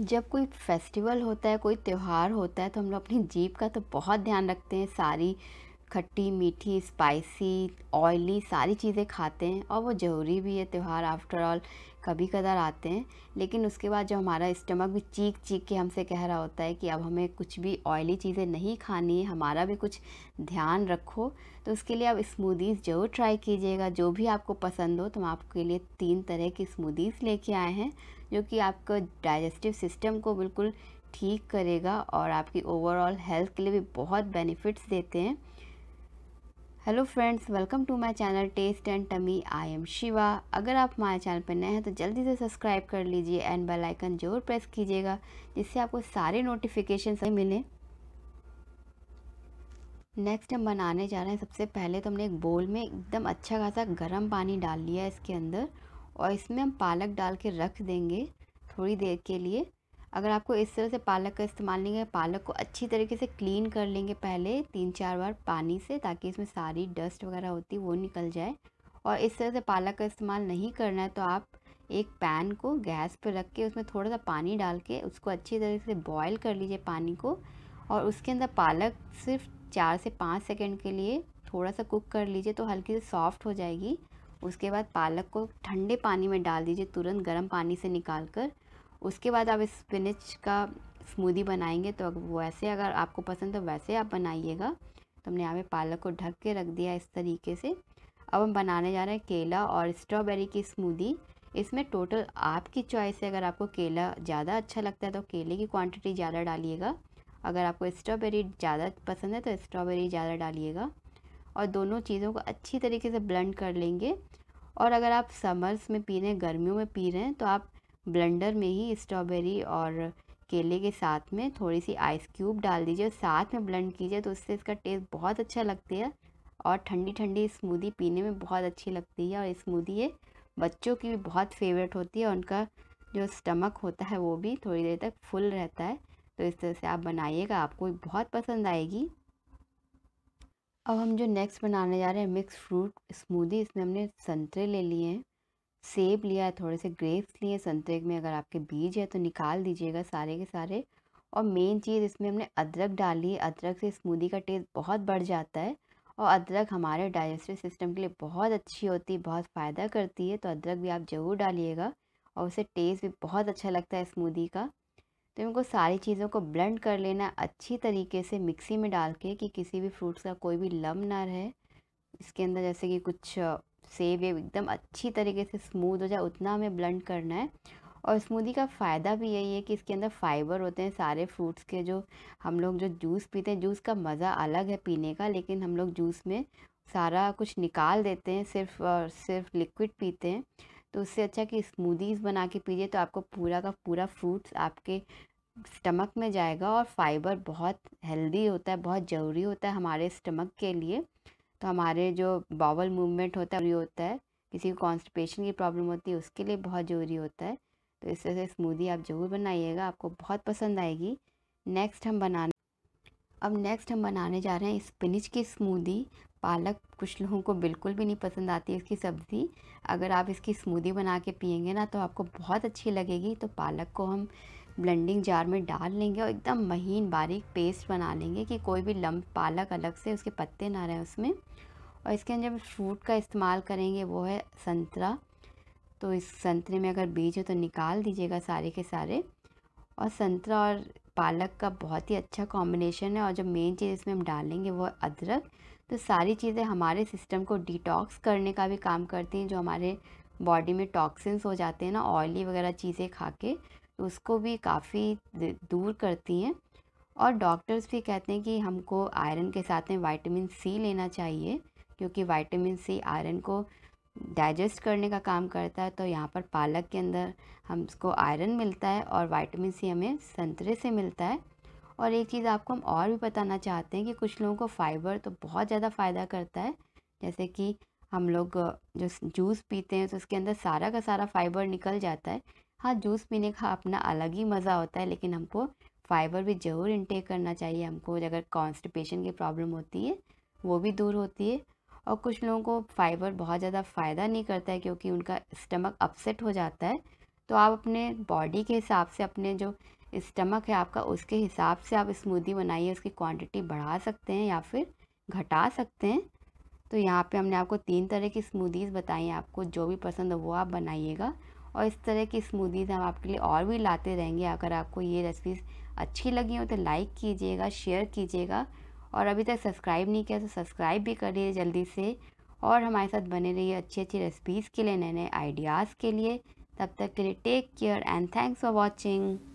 जब कोई फेस्टिवल होता है कोई त्यौहार होता है तो हम लोग अपनी जीप का तो बहुत ध्यान रखते हैं सारी खट्टी मीठी स्पाइसी ऑयली सारी चीज़ें खाते हैं और वो ज़रूरी भी है त्यौहार आफ्टर ऑल कभी कदर आते हैं लेकिन उसके बाद जो हमारा स्टमक भी चीख चीख के हमसे कह रहा होता है कि अब हमें कुछ भी ऑयली चीज़ें नहीं खानी है हमारा भी कुछ ध्यान रखो तो उसके लिए आप स्मूदीज़ ज़रूर ट्राई कीजिएगा जो भी आपको पसंद हो तो हम आपके लिए तीन तरह की स्मूदीज़ लेके आए हैं जो कि आपका डाइजेस्टिव सिस्टम को बिल्कुल ठीक करेगा और आपकी ओवरऑल हेल्थ के लिए भी बहुत बेनिफिट्स देते हैं hello friends welcome to my channel taste and tummy I am Shiva अगर आप हमारे चैनल पर नए हैं तो जल्दी से सब्सक्राइब कर लीजिए एंड बेल आइकन जरूर प्रेस कीजिएगा जिससे आपको सारे नोटिफिकेशन मिलें नेक्स्ट हम बनाने जा रहे हैं सबसे पहले तो हमने एक बोल में एकदम अच्छा खासा गर्म पानी डाल लिया इसके अंदर और इसमें हम पालक डाल के रख देंगे थोड़ी देर के लिए अगर आपको इस तरह से पालक का इस्तेमाल नहीं है पालक को अच्छी तरीके से क्लीन कर लेंगे पहले तीन चार बार पानी से ताकि इसमें सारी डस्ट वगैरह होती वो निकल जाए और इस तरह से पालक का इस्तेमाल नहीं करना है तो आप एक पैन को गैस पर रख के उसमें थोड़ा सा पानी डाल के उसको अच्छी तरीके से बॉयल कर लीजिए पानी को और उसके अंदर पालक सिर्फ चार से पाँच सेकेंड के लिए थोड़ा सा कुक कर लीजिए तो हल्की से सॉफ्ट हो जाएगी उसके बाद पालक को ठंडे पानी में डाल दीजिए तुरंत गर्म पानी से निकाल कर उसके बाद आप स्पिनच का स्मूदी बनाएंगे तो वैसे अगर आपको पसंद तो वैसे आप बनाइएगा तो हमने यहाँ पे पालक को ढक के रख दिया इस तरीके से अब हम बनाने जा रहे हैं केला और स्ट्रॉबेरी की स्मूदी इसमें टोटल आपकी चॉइस है अगर आपको केला ज़्यादा अच्छा लगता है तो केले की क्वांटिटी ज़्यादा डालिएगा अगर आपको स्ट्रॉबेरी ज़्यादा पसंद है तो स्ट्रॉबेरी ज़्यादा डालिएगा और दोनों चीज़ों को अच्छी तरीके से ब्लेंड कर लेंगे और अगर आप समर्स में पी रहे हैं गर्मियों में पी रहे हैं तो आप ब्लेंडर में ही स्ट्रॉबेरी और केले के साथ में थोड़ी सी आइस क्यूब डाल दीजिए और साथ में ब्लेंड कीजिए तो उससे इसका टेस्ट बहुत अच्छा लगता है और ठंडी ठंडी स्मूदी पीने में बहुत अच्छी लगती है और स्मूदी ये बच्चों की भी बहुत फेवरेट होती है उनका जो स्टमक होता है वो भी थोड़ी देर तक फुल रहता है तो इस तरह से आप बनाइएगा आपको बहुत पसंद आएगी अब हम जो नेक्स्ट बनाने जा रहे हैं मिक्स फ्रूट स्मूदी इसमें हमने संतरे ले लिए हैं सेब लिया है थोड़े से ग्रेप्स लिए संतरे में अगर आपके बीज है तो निकाल दीजिएगा सारे के सारे और मेन चीज़ इसमें हमने अदरक डाली अदरक से स्मूदी का टेस्ट बहुत बढ़ जाता है और अदरक हमारे डाइजेस्टिव सिस्टम के लिए बहुत अच्छी होती है बहुत फ़ायदा करती है तो अदरक भी आप ज़रूर डालिएगा और उसे टेस्ट भी बहुत अच्छा लगता है स्मूदी का तो इनको सारी चीज़ों को ब्लेंड कर लेना अच्छी तरीके से मिक्सी में डाल के कि किसी भी फ्रूट्स का कोई भी लम ना रहे इसके अंदर जैसे कि कुछ सेव वेव एकदम अच्छी तरीके से स्मूद हो जाए उतना हमें ब्लेंड करना है और स्मूदी का फ़ायदा भी यही है कि इसके अंदर फाइबर होते हैं सारे फ्रूट्स के जो हम लोग जो जूस पीते हैं जूस का मज़ा अलग है पीने का लेकिन हम लोग जूस में सारा कुछ निकाल देते हैं सिर्फ और सिर्फ लिक्विड पीते हैं तो उससे अच्छा कि स्मूदीज़ बना के पीजिए तो आपको पूरा का पूरा फ्रूट्स आपके स्टमक में जाएगा और फाइबर बहुत हेल्दी होता है बहुत ज़रूरी होता है हमारे स्टमक के लिए तो हमारे जो बावल मूवमेंट होता है होता है किसी को कॉन्स्टिपेशन की प्रॉब्लम होती है उसके लिए बहुत ज़रूरी होता है तो इस तरह से स्मूदी आप ज़रूर बनाइएगा आपको बहुत पसंद आएगी नेक्स्ट हम बनाने अब नेक्स्ट हम बनाने जा रहे हैं स्पिनिच की स्मूदी पालक कुछ लोगों को बिल्कुल भी नहीं पसंद आती इसकी सब्ज़ी अगर आप इसकी स्मूदी बना के पियेंगे ना तो आपको बहुत अच्छी लगेगी तो पालक को हम ब्लेंडिंग जार में डाल लेंगे और एकदम महीन बारीक पेस्ट बना लेंगे कि कोई भी लम्ब पालक अलग से उसके पत्ते ना रहें उसमें और इसके अंदर जब फ्रूट का इस्तेमाल करेंगे वो है संतरा तो इस संतरे में अगर बीज हो तो निकाल दीजिएगा सारे के सारे और संतरा और पालक का बहुत ही अच्छा कॉम्बिनेशन है और जो मेन चीज़ इसमें हम डालेंगे वो अदरक तो सारी चीज़ें हमारे सिस्टम को डिटॉक्स करने का भी काम करती हैं जो हमारे बॉडी में टॉक्सिन्स हो जाते हैं ना ऑयली वगैरह चीज़ें खा के तो उसको भी काफ़ी दूर करती हैं और डॉक्टर्स भी कहते हैं कि हमको आयरन के साथ में वाइटामिन सी लेना चाहिए क्योंकि वाइटामिन सी आयरन को डाइजेस्ट करने का काम करता है तो यहाँ पर पालक के अंदर हमको आयरन मिलता है और वाइटामिन सी हमें संतरे से मिलता है और एक चीज़ आपको हम और भी बताना चाहते हैं कि कुछ लोगों को फाइबर तो बहुत ज़्यादा फ़ायदा करता है जैसे कि हम लोग जो जूस पीते हैं तो उसके अंदर सारा का सारा फाइबर निकल जाता है हाँ जूस पीने का अपना अलग ही मज़ा होता है लेकिन हमको फाइबर भी ज़रूर इंटेक करना चाहिए हमको अगर कॉन्स्टिपेशन की प्रॉब्लम होती है वो भी दूर होती है और कुछ लोगों को फाइबर बहुत ज़्यादा फ़ायदा नहीं करता है क्योंकि उनका स्टमक अपसेट हो जाता है तो आप अपने बॉडी के हिसाब से अपने जो स्टमक है आपका उसके हिसाब से आप स्मूदी बनाइए उसकी क्वांटिटी बढ़ा सकते हैं या फिर घटा सकते हैं तो यहाँ पे हमने आपको तीन तरह की स्मूदीज़ बताई हैं आपको जो भी पसंद हो वो आप बनाइएगा और इस तरह की स्मूदीज़ हम आपके लिए और भी लाते रहेंगे अगर आपको ये रेसिपीज़ अच्छी लगी हो तो लाइक कीजिएगा शेयर कीजिएगा और अभी तक सब्सक्राइब नहीं किया तो सब्सक्राइब भी करिए जल्दी से और हमारे साथ बने रहिए अच्छी अच्छी रेसिपीज़ के लिए नए नए आइडियाज़ के लिए तब तक के लिए take care and thanks for watching